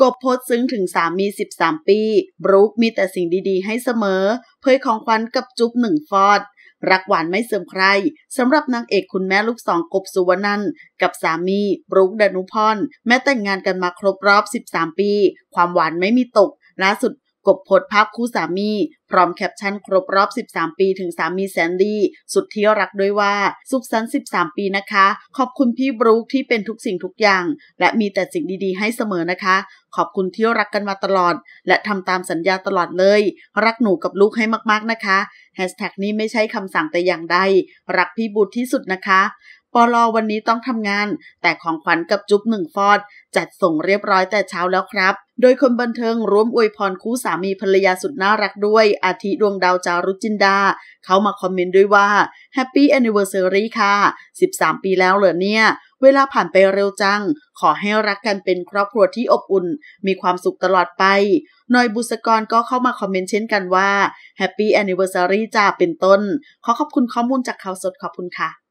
กบโพสซึ้งถึงสามี 13 ปี บรูคมีแต่สิ่งดีๆ ให้เสมอเผยของขวัญกับจุ๊บหนึ่งฟอด รักหวานไม่เสื่อมใคร สำหรับนางเอกคุณแม่ลูกสองกบสุวรรณันกับสามี บรูคดนุพร แม้แต่งงานกันมาครบรอบ 13 ปี ความหวานไม่มีตก ล่าสุดกบพดภาพคู่สามีพร้อมแคปชั่นครบรอบ 13 ปีถึงสามีแซนดี้สุดที่รักด้วยว่า สุขสันต์13 ปีนะคะ ขอบคุณพี่บรูคที่เป็นทุกสิ่งทุกอย่าง และมีแต่สิ่งดีๆให้เสมอนะคะ ขอบคุณที่รักกันมาตลอด และทำตามสัญญาตลอดเลย รักหนูกับลูกให้มากๆนะคะแฮชแท็กนี้ไม่ใช่คำสั่งแต่อย่างใดรักพี่บูธที่สุดนะคะปลอวันนี้ต้องทำงาน แต่ของขวัญกับจุ๊บหนึ่งฟอดจัดส่งเรียบร้อยแต่เช้าแล้วครับ โดยคนบันเทิงร่วมอวยพรคู่สามีภรรยาสุดน่ารักด้วยอาทิดวงดาวจารุจินดา เขามาคอมเมนต์ด้วยว่าแฮปปี้แอนนิเวอร์ซรี่ค่ะ 13 ปีแล้วเหรอเนี่ย เวลาผ่านไปเร็วจัง ขอให้รักกันเป็นครอบครัวที่อบอุ่น มีความสุขตลอดไปนอยบุษกรก็เข้ามาคอมเมนต์เช่นกันว่าแฮปปี้แอนนิเวอร์ซารีจ้าเป็นต้นขอขอบคุณข้อมูลจากข่าวสดขอบคุณค่ะ